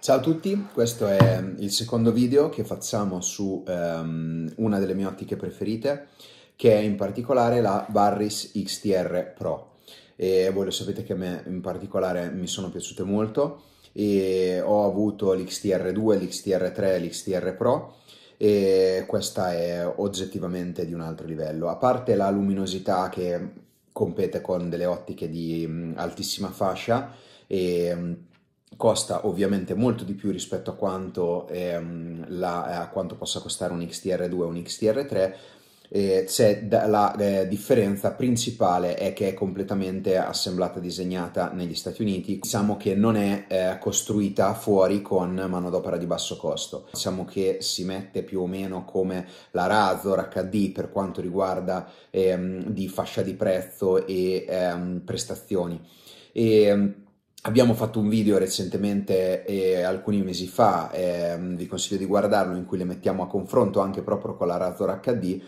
Ciao a tutti, questo è mm, il secondo video che facciamo su um, una delle mie ottiche preferite, che è in particolare la Barris XTR Pro. E voi lo sapete che a me in particolare mi sono piaciute molto e ho avuto l'XTR2, l'XTR3 e l'XTR Pro e questa è oggettivamente di un altro livello. A parte la luminosità che compete con delle ottiche di mm, altissima fascia e mm, costa ovviamente molto di più rispetto a quanto, ehm, la, eh, a quanto possa costare un XTR2 o un XTR3, eh, la eh, differenza principale è che è completamente assemblata e disegnata negli Stati Uniti. Diciamo che non è eh, costruita fuori con manodopera di basso costo. Diciamo che si mette più o meno come la Razor HD per quanto riguarda ehm, di fascia di prezzo e ehm, prestazioni. E, ehm, Abbiamo fatto un video recentemente, e alcuni mesi fa, eh, vi consiglio di guardarlo, in cui le mettiamo a confronto anche proprio con la Razor HD,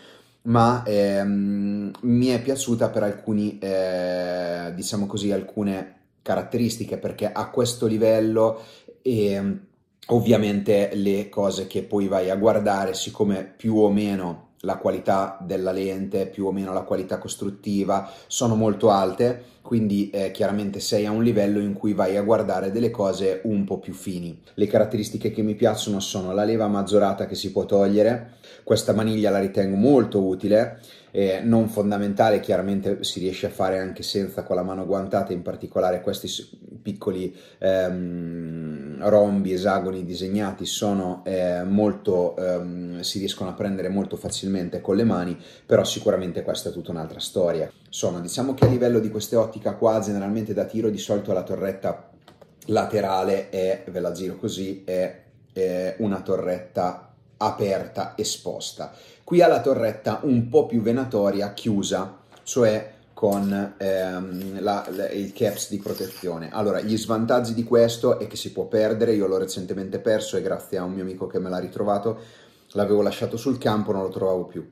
ma ehm, mi è piaciuta per alcuni, eh, diciamo così, alcune caratteristiche, perché a questo livello... Ehm, ovviamente le cose che poi vai a guardare, siccome più o meno la qualità della lente, più o meno la qualità costruttiva, sono molto alte, quindi eh, chiaramente sei a un livello in cui vai a guardare delle cose un po' più fini. Le caratteristiche che mi piacciono sono la leva maggiorata che si può togliere, questa maniglia la ritengo molto utile, eh, non fondamentale, chiaramente si riesce a fare anche senza con la mano guantata, in particolare questi piccoli ehm, rombi, esagoni disegnati sono eh, molto, ehm, si riescono a prendere molto facilmente con le mani, però sicuramente questa è tutta un'altra storia. Sono, diciamo che a livello di queste ottica qua, generalmente da tiro di solito la torretta laterale è, ve la giro così, è, è una torretta aperta esposta Qui ha la torretta un po' più venatoria chiusa, cioè con ehm, la, la, il caps di protezione. Allora, gli svantaggi di questo è che si può perdere, io l'ho recentemente perso e grazie a un mio amico che me l'ha ritrovato, l'avevo lasciato sul campo, non lo trovavo più.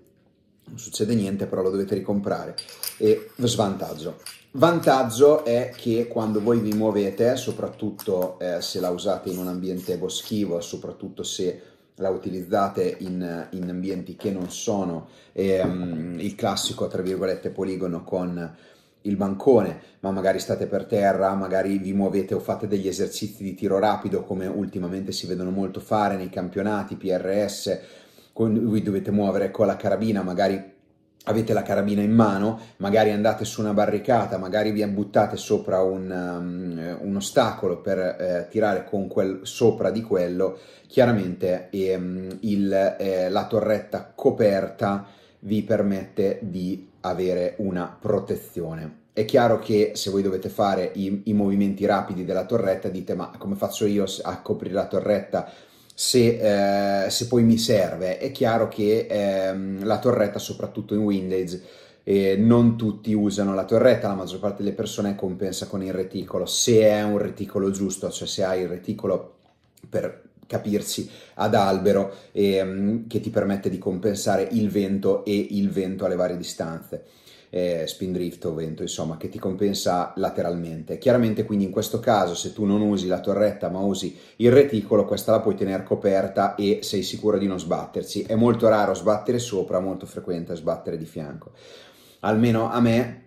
Non succede niente, però lo dovete ricomprare. E svantaggio. Vantaggio è che quando voi vi muovete, soprattutto eh, se la usate in un ambiente boschivo, soprattutto se la utilizzate in, in, ambienti che non sono ehm, il classico, tra virgolette, poligono con il bancone, ma magari state per terra, magari vi muovete o fate degli esercizi di tiro rapido come ultimamente si vedono molto fare nei campionati PRS, con, voi dovete muovere con la carabina, magari avete la carabina in mano, magari andate su una barricata, magari vi buttate sopra un, um, un ostacolo per eh, tirare con quel, sopra di quello, chiaramente ehm, il, eh, la torretta coperta vi permette di avere una protezione. È chiaro che se voi dovete fare i, i movimenti rapidi della torretta dite ma come faccio io a coprire la torretta se, eh, se poi mi serve. È chiaro che ehm, la torretta, soprattutto in Windows, eh, non tutti usano la torretta, la maggior parte delle persone compensa con il reticolo, se è un reticolo giusto, cioè se hai il reticolo per capirsi ad albero ehm, che ti permette di compensare il vento e il vento alle varie distanze eh, spin drift o vento, insomma, che ti compensa lateralmente. Chiaramente quindi in questo caso se tu non usi la torretta ma usi il reticolo, questa la puoi tenere coperta e sei sicuro di non sbatterci. È molto raro sbattere sopra, molto frequente sbattere di fianco. Almeno a me,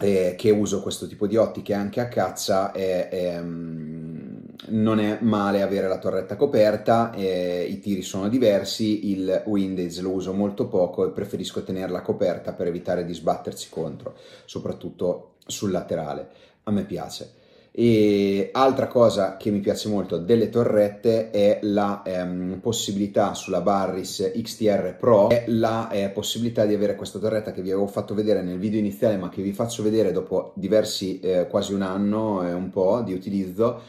eh, che uso questo tipo di ottiche anche a cazza, è, è ehm, non è male avere la torretta coperta, eh, i tiri sono diversi, il windage lo uso molto poco e preferisco tenerla coperta per evitare di sbattersi contro, soprattutto sul laterale. A me piace. E altra cosa che mi piace molto delle torrette è la ehm, possibilità sulla Barris XTR Pro, è la eh, possibilità di avere questa torretta che vi avevo fatto vedere nel video iniziale ma che vi faccio vedere dopo diversi eh, quasi un anno e eh, un po' di utilizzo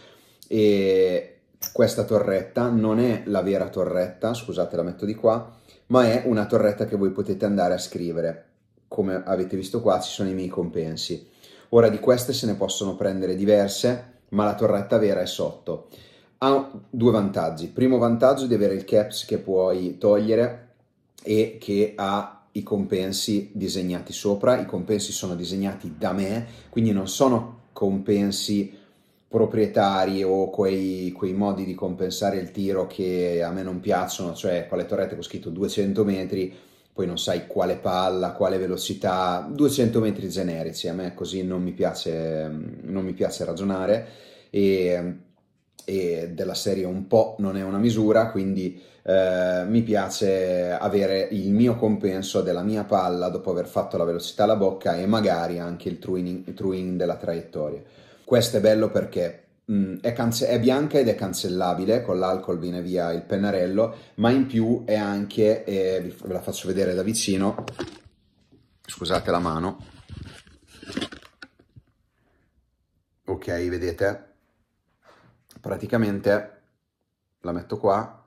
e questa torretta non è la vera torretta, scusate la metto di qua, ma è una torretta che voi potete andare a scrivere. Come avete visto qua ci sono i miei compensi. Ora di queste se ne possono prendere diverse, ma la torretta vera è sotto. Ha due vantaggi. Primo vantaggio di avere il caps che puoi togliere e che ha i compensi disegnati sopra. I compensi sono disegnati da me, quindi non sono compensi proprietari o quei, quei, modi di compensare il tiro che a me non piacciono, cioè quale torretta ho scritto 200 metri, poi non sai quale palla, quale velocità, 200 metri generici, a me così non mi piace, non mi piace ragionare e, e della serie un po' non è una misura, quindi eh, mi piace avere il mio compenso della mia palla dopo aver fatto la velocità alla bocca e magari anche il truining, il truining della traiettoria. Questo è bello perché Mm, è, canse- è, bianca ed è cancellabile, con l'alcol viene via il pennarello, ma in più è anche, eh, ve la faccio vedere da vicino, scusate la mano, ok vedete, praticamente la metto qua,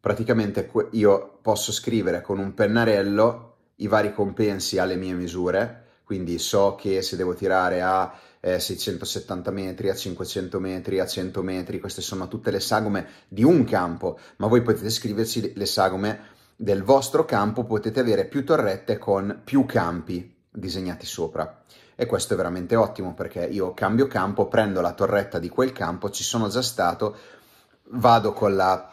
praticamente io posso scrivere con un pennarello i vari compensi alle mie misure, quindi so che se devo tirare a eh, 670 metri, a 500 metri, a 100 metri, queste sono tutte le sagome di un campo, ma voi potete scriverci le sagome del vostro campo, potete avere più torrette con più campi disegnati sopra. E questo è veramente ottimo perché io cambio campo, prendo la torretta di quel campo, ci sono già stato, vado con la,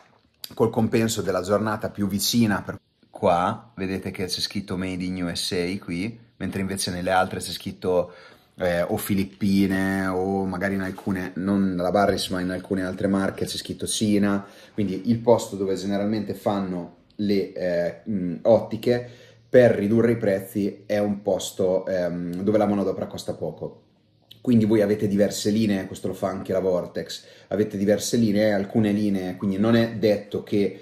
col compenso della giornata più vicina. Per... Qua vedete che c'è scritto Made in USA qui, mentre invece nelle altre c'è scritto eh, o Filippine o magari in alcune, non la Barris ma in alcune altre marche c'è scritto Cina, quindi il posto dove generalmente fanno le eh, mh, ottiche per ridurre i prezzi è un posto ehm, dove la manodopera costa poco. Quindi voi avete diverse linee, questo lo fa anche la Vortex, avete diverse linee, alcune linee, quindi non è detto che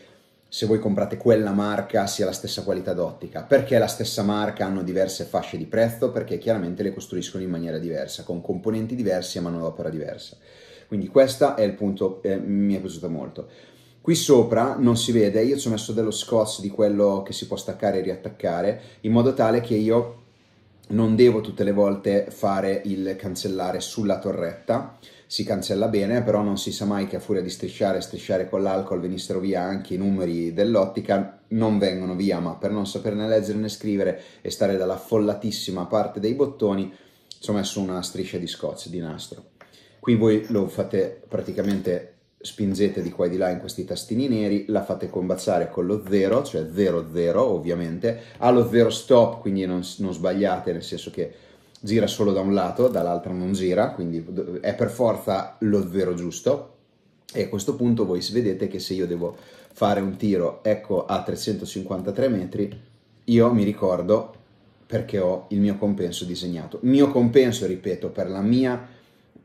se voi comprate quella marca sia la stessa qualità d'ottica. Perché la stessa marca hanno diverse fasce di prezzo? Perché chiaramente le costruiscono in maniera diversa, con componenti diversi e manodopera diversa. Quindi questo è il punto, eh, mi è piaciuto molto. Qui sopra non si vede, io ci ho messo dello scotch di quello che si può staccare e riattaccare, in modo tale che io non devo tutte le volte fare il cancellare sulla torretta, si cancella bene, però non si sa mai che a furia di strisciare e strisciare con l'alcol venissero via anche i numeri dell'ottica, non vengono via, ma per non saperne leggere né scrivere e stare dalla follatissima parte dei bottoni, ci ho messo una striscia di scotch, di nastro. Qui voi lo fate praticamente spingete di qua e di là in questi tastini neri, la fate combaciare con lo 0, cioè 0-0 ovviamente, ha lo 0 stop, quindi non, non, sbagliate, nel senso che gira solo da un lato, dall'altro non gira, quindi è per forza lo 0 giusto, e a questo punto voi vedete che se io devo fare un tiro, ecco, a 353 metri, io mi ricordo perché ho il mio compenso disegnato. Mio compenso, ripeto, per la mia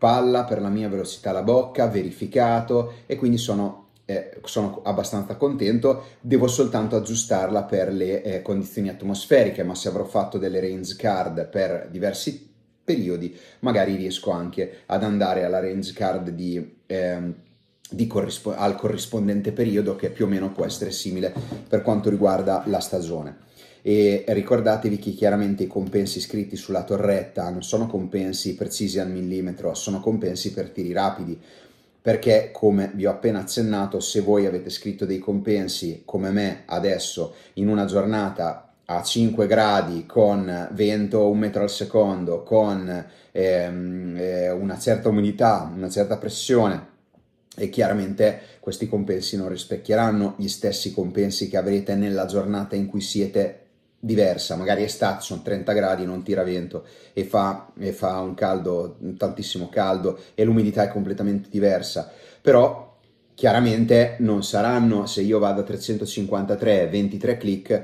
palla, per la mia velocità alla bocca, verificato e quindi sono, eh, sono abbastanza contento. Devo soltanto aggiustarla per le eh, condizioni atmosferiche, ma se avrò fatto delle range card per diversi periodi, magari riesco anche ad andare alla range card di... Eh, Corrispo- al corrispondente periodo che più o meno può essere simile per quanto riguarda la stagione e ricordatevi che chiaramente i compensi scritti sulla torretta non sono compensi precisi al millimetro, sono compensi per tiri rapidi, perché come vi ho appena accennato, se voi avete scritto dei compensi come me adesso in una giornata a 5 gradi con vento un metro al secondo, con ehm, eh, una certa umidità, una certa pressione, e chiaramente questi compensi non rispecchieranno gli stessi compensi che avrete nella giornata in cui siete diversa, magari è stato, sono 30 gradi, non tira vento e fa, e fa un caldo, tantissimo caldo e l'umidità è completamente diversa, però chiaramente non saranno, se io vado a 353, 23 click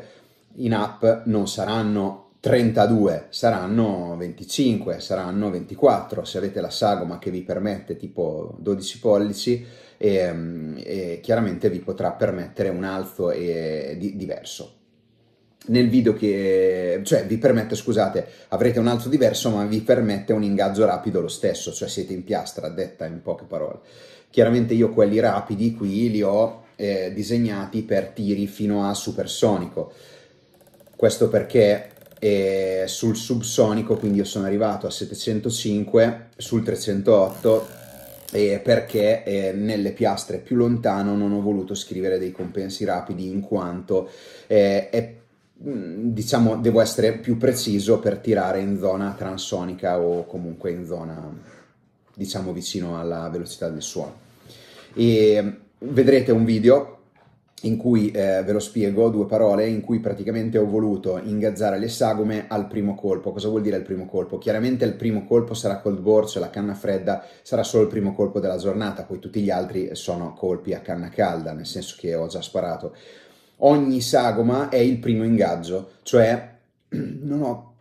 in app non saranno 32, saranno 25, saranno 24, se avete la sagoma che vi permette tipo 12 pollici, e, ehm, e chiaramente vi potrà permettere un alzo e, di, diverso nel video che, cioè vi permette, scusate, avrete un alzo diverso, ma vi permette un ingaggio rapido lo stesso, cioè siete in piastra, detta in poche parole. Chiaramente io quelli rapidi qui li ho eh, disegnati per tiri fino a supersonico, questo perché eh, sul subsonico, quindi io sono arrivato a 705, sul 308 eh, perché eh, nelle piastre più lontano non ho voluto scrivere dei compensi rapidi in quanto eh, è Mm, diciamo devo essere più preciso per tirare in zona transonica o comunque in zona diciamo vicino alla velocità del suono e mm, vedrete un video in cui eh, ve lo spiego due parole in cui praticamente ho voluto ingaggiare le sagome al primo colpo cosa vuol dire il primo colpo chiaramente il primo colpo sarà cold bore cioè la canna fredda sarà solo il primo colpo della giornata poi tutti gli altri sono colpi a canna calda nel senso che ho già sparato ogni sagoma è il primo ingaggio, cioè non ho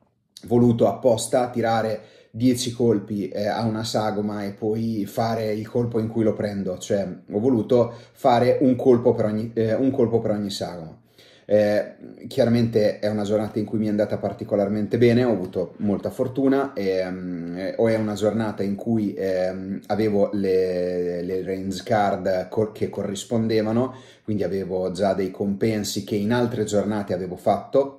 voluto apposta tirare 10 colpi eh, a una sagoma e poi fare il colpo in cui lo prendo, cioè ho voluto fare un colpo per ogni, eh, un colpo per ogni sagoma. Eh, chiaramente è una giornata in cui mi è andata particolarmente bene, ho avuto molta fortuna, ehm, eh, o è una giornata in cui ehm, avevo le, le, range card cor- che corrispondevano, quindi avevo già dei compensi che in altre giornate avevo fatto,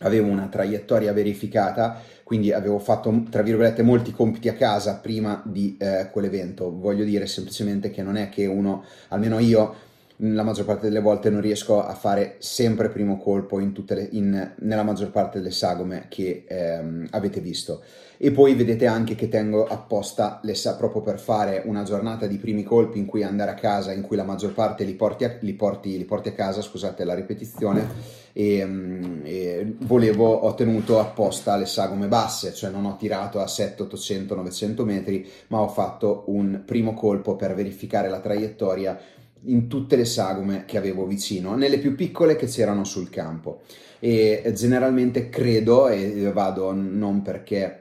avevo una traiettoria verificata, quindi avevo fatto, tra virgolette, molti compiti a casa prima di eh, quell'evento. Voglio dire semplicemente che non è che uno, almeno io, la maggior parte delle volte non riesco a fare sempre primo colpo in le, in, nella maggior parte delle sagome che ehm, avete visto. E poi vedete anche che tengo apposta le sa- proprio per fare una giornata di primi colpi in cui andare a casa, in cui la maggior parte li porti a, li porti, li porti a casa, scusate la ripetizione, e, mm, e volevo, ho tenuto apposta le sagome basse, cioè non ho tirato a 700, 800, 900 metri, ma ho fatto un primo colpo per verificare la traiettoria in tutte le sagome che avevo vicino, nelle più piccole che c'erano sul campo. E eh, generalmente credo, e vado non perché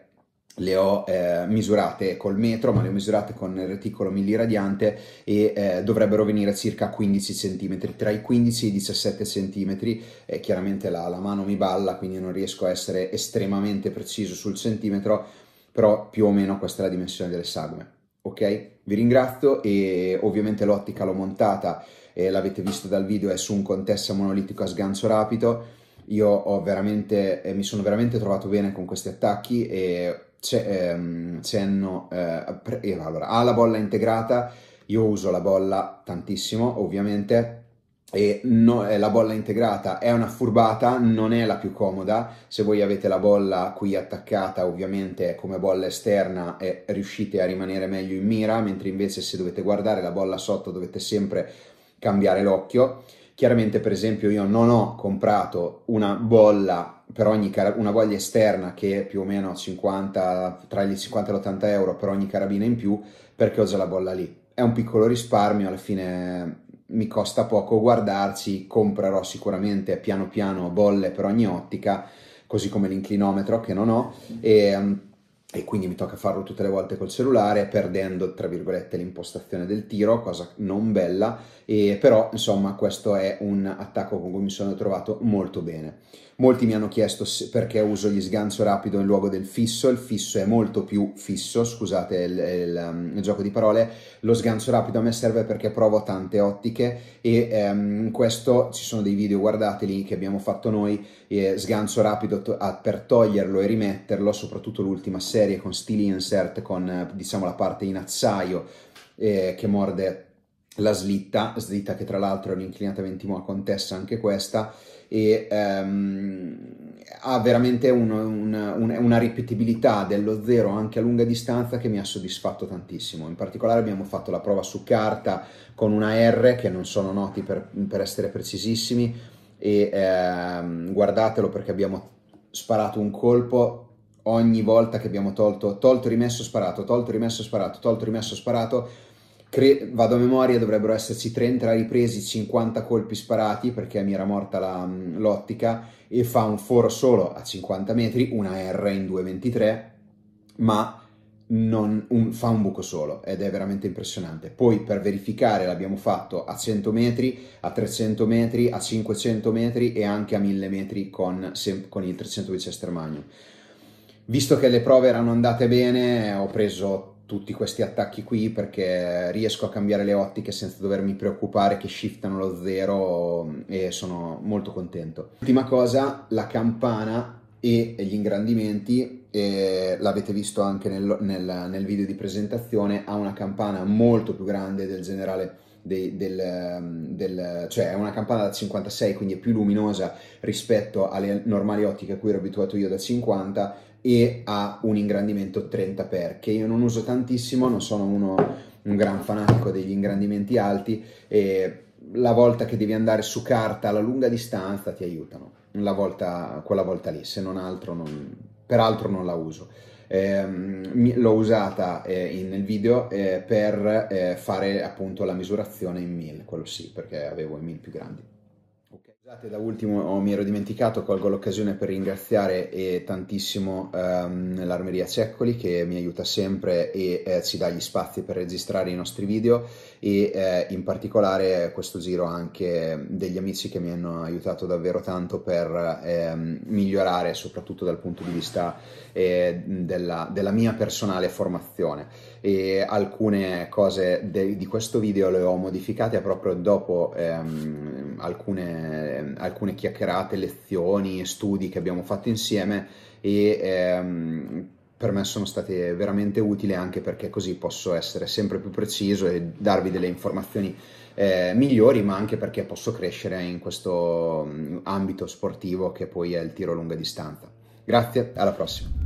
le ho eh, misurate col metro, ma le ho misurate con il reticolo milliradiante e eh, dovrebbero venire circa 15 cm, tra i 15 e i 17 cm. Eh, chiaramente la, la mano mi balla, quindi non riesco a essere estremamente preciso sul centimetro, però più o meno questa è la dimensione delle sagume ok? Vi ringrazio e ovviamente l'ottica l'ho montata, e eh, l'avete visto dal video, è su un Contessa monolitico a sgancio rapido. Io ho eh, mi sono veramente trovato bene con questi attacchi e ehm, Cenno eh, pre- allora, ha la bolla integrata, io uso la bolla tantissimo ovviamente e no, la bolla integrata è una furbata, non è la più comoda, se voi avete la bolla qui attaccata ovviamente come bolla esterna eh, riuscite a rimanere meglio in mira, mentre invece se dovete guardare la bolla sotto dovete sempre cambiare l'occhio. Chiaramente per esempio io non ho comprato una bolla per ogni car- una voglia esterna che è più o meno 50, tra gli 50 e 80 euro per ogni carabina in più perché ho già la bolla lì. È un piccolo risparmio, alla fine mi costa poco guardarci, comprerò sicuramente piano piano bolle per ogni ottica, così come l'inclinometro che non ho, e, mm, e quindi mi tocca farlo tutte le volte col cellulare, perdendo, tra virgolette, l'impostazione del tiro, cosa non bella, e, però insomma questo è un attacco con cui mi sono trovato molto bene. Molti mi hanno chiesto perché uso gli sgancio rapido in luogo del fisso, il fisso è molto più fisso, scusate il, il, um, il gioco di parole, lo sgancio rapido a me serve perché provo tante ottiche e ehm, questo ci sono dei video, guardateli, che abbiamo fatto noi, eh, sgancio rapido to- a, per toglierlo e rimetterlo, soprattutto l'ultima serie con stili insert, con diciamo la parte in acciaio eh, che morde la slitta, slitta che tra l'altro è un'inclinata 20 mo a contessa anche questa, e ehm, ha veramente un, un, un, una ripetibilità dello zero anche a lunga distanza che mi ha soddisfatto tantissimo. In particolare abbiamo fatto la prova su carta con una R che non sono noti per, per essere precisissimi e ehm, guardatelo perché abbiamo sparato un colpo ogni volta che abbiamo tolto, tolto, rimesso, sparato, tolto, rimesso, sparato, tolto, rimesso, sparato Cre- vado a memoria, dovrebbero esserci 30 ripresi, 50 colpi sparati perché mi era morta la, mm, l'ottica e fa un foro solo a 50 metri, una R in 2,23, ma non, un, fa un buco solo ed è veramente impressionante. Poi per verificare l'abbiamo fatto a 100 metri, a 300 metri, a 500 metri e anche a 1000 metri con, sem- con il 300 Winchester Magnum. Visto che le prove erano andate bene, ho preso tutti questi attacchi qui perché riesco a cambiare le ottiche senza dovermi preoccupare che shiftano lo zero mm, e sono molto contento. Ultima cosa, la campana e gli ingrandimenti, e l'avete visto anche nel, nel, nel video di presentazione, ha una campana molto più grande del generale de, del, ehm, del, cioè è una campana da 56 quindi è più luminosa rispetto alle normali ottiche a cui ero abituato io da 50 e ha un ingrandimento 30x che io non uso tantissimo, non sono uno, un gran fanatico degli ingrandimenti alti e la volta che devi andare su carta alla lunga distanza ti aiutano, volta, quella volta lì, se non altro non, peraltro non la uso ehm, l'ho usata eh, nel video eh, per eh, fare appunto la misurazione in mil, quello sì, perché avevo i mil più grandi. Da ultimo oh, mi ero dimenticato, colgo l'occasione per ringraziare eh, tantissimo ehm, l'Armeria Ceccoli che mi aiuta sempre e eh, ci dà gli spazi per registrare i nostri video e eh, in particolare questo giro anche degli amici che mi hanno aiutato davvero tanto per ehm, migliorare soprattutto dal punto di vista eh, della, della mia personale formazione e alcune cose de- di questo video le ho modificate proprio dopo ehm, alcune, alcune, chiacchierate, lezioni, studi che abbiamo fatto insieme e ehm, per me sono state veramente utili anche perché così posso essere sempre più preciso e darvi delle informazioni eh, migliori, ma anche perché posso crescere in questo mm, ambito sportivo che poi è il tiro a lunga distanza. Grazie, alla prossima.